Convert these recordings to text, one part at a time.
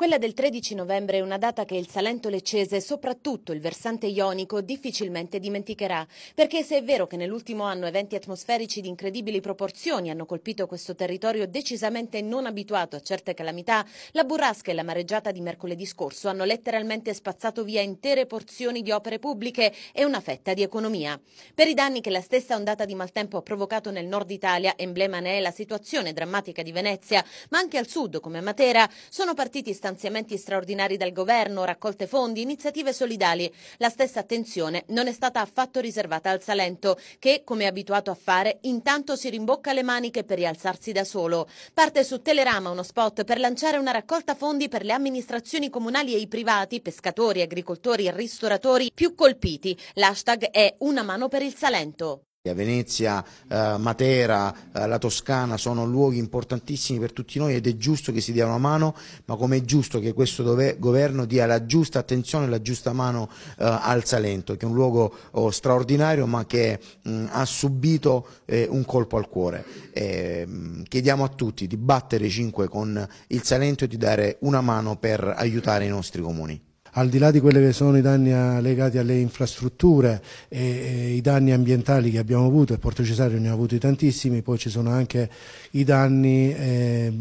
Quella del 13 novembre è una data che il Salento leccese, soprattutto il versante ionico, difficilmente dimenticherà, perché se è vero che nell'ultimo anno eventi atmosferici di incredibili proporzioni hanno colpito questo territorio decisamente non abituato a certe calamità, la burrasca e la mareggiata di mercoledì scorso hanno letteralmente spazzato via intere porzioni di opere pubbliche e una fetta di economia. Per i danni che la stessa ondata di maltempo ha provocato nel nord Italia, emblema ne è la situazione drammatica di Venezia, ma anche al sud come Matera, sono partiti stamattina stanziamenti straordinari dal governo, raccolte fondi, iniziative solidali. La stessa attenzione non è stata affatto riservata al Salento, che, come è abituato a fare, intanto si rimbocca le maniche per rialzarsi da solo. Parte su Telerama uno spot per lanciare una raccolta fondi per le amministrazioni comunali e i privati, pescatori, agricoltori e ristoratori più colpiti. L'hashtag è Una mano per il Salento. Venezia, eh, Matera, eh, la Toscana sono luoghi importantissimi per tutti noi ed è giusto che si dia una mano, ma come è giusto che questo governo dia la giusta attenzione e la giusta mano eh, al Salento, che è un luogo oh, straordinario ma che mh, mm, ha subito eh, un colpo al cuore. E, mh, mm, chiediamo a tutti di battere 5 con il Salento e di dare una mano per aiutare i nostri comuni al di là di quelli che sono i danni legati alle infrastrutture e, e i danni ambientali che abbiamo avuto, e Porto Cesario ne ha avuti tantissimi, poi ci sono anche i danni eh,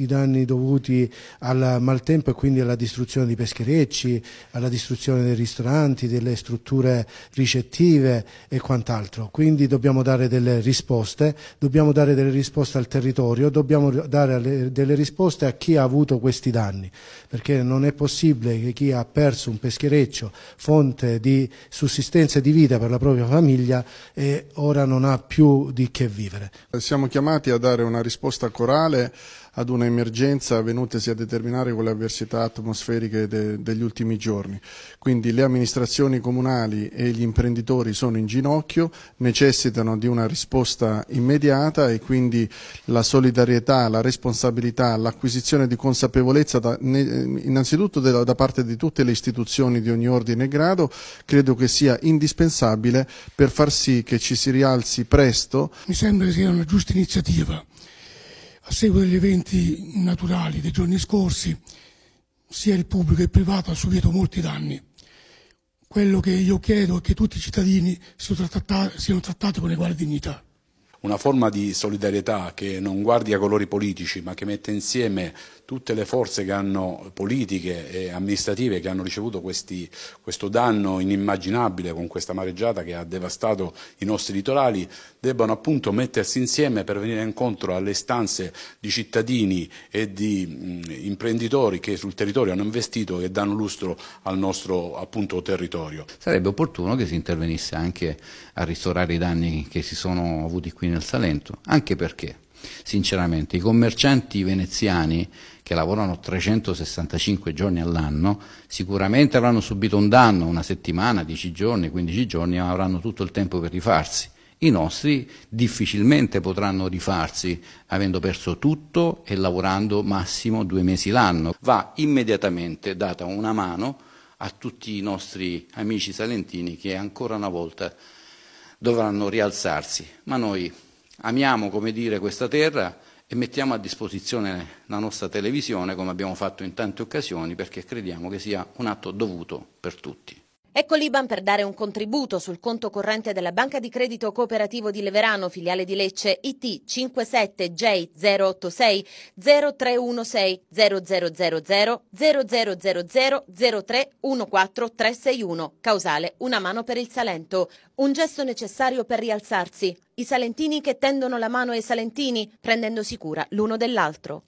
i danni dovuti al maltempo e quindi alla distruzione di pescherecci, alla distruzione dei ristoranti, delle strutture ricettive e quant'altro. Quindi dobbiamo dare delle risposte, dobbiamo dare delle risposte al territorio, dobbiamo dare delle risposte a chi ha avuto questi danni, perché non è possibile che chi ha perso un peschereccio, fonte di sussistenza e di vita per la propria famiglia, e ora non ha più di che vivere. Siamo chiamati a dare una risposta corale ad una emergenza venutasi a determinare con le avversità atmosferiche de, degli ultimi giorni. Quindi le amministrazioni comunali e gli imprenditori sono in ginocchio, necessitano di una risposta immediata e quindi la solidarietà, la responsabilità, l'acquisizione di consapevolezza da, innanzitutto della, da parte di tutte le istituzioni di ogni ordine e grado credo che sia indispensabile per far sì che ci si rialzi presto. Mi sembra sia una giusta iniziativa a seguito degli eventi naturali dei giorni scorsi, sia il pubblico che il privato ha subito molti danni. Quello che io chiedo è che tutti i cittadini siano trattati, siano trattati con uguale dignità una forma di solidarietà che non guardi a colori politici ma che mette insieme tutte le forze hanno, politiche e amministrative che hanno ricevuto questi, questo danno inimmaginabile con questa mareggiata che ha devastato i nostri litorali debbano appunto mettersi insieme per venire incontro alle istanze di cittadini e di mh, imprenditori che sul territorio hanno investito e danno lustro al nostro appunto, territorio. Sarebbe opportuno che si intervenisse anche a ristorare i danni che si sono avuti qui nel Salento, anche perché, sinceramente, i commercianti veneziani che lavorano 365 giorni all'anno sicuramente avranno subito un danno, una settimana, 10 giorni, 15 giorni, avranno tutto il tempo per rifarsi. I nostri difficilmente potranno rifarsi avendo perso tutto e lavorando massimo due mesi l'anno. Va immediatamente data una mano a tutti i nostri amici salentini che ancora una volta dovranno rialzarsi. Ma noi amiamo, come dire, questa terra e mettiamo a disposizione la nostra televisione, come abbiamo fatto in tante occasioni, perché crediamo che sia un atto dovuto per tutti. Ecco l'Iban per dare un contributo sul conto corrente della Banca di Credito Cooperativo di Leverano, filiale di Lecce, IT 57J086 0316 0000 0000 0314361, causale Una mano per il Salento. Un gesto necessario per rialzarsi. I salentini che tendono la mano ai salentini, prendendosi cura l'uno dell'altro.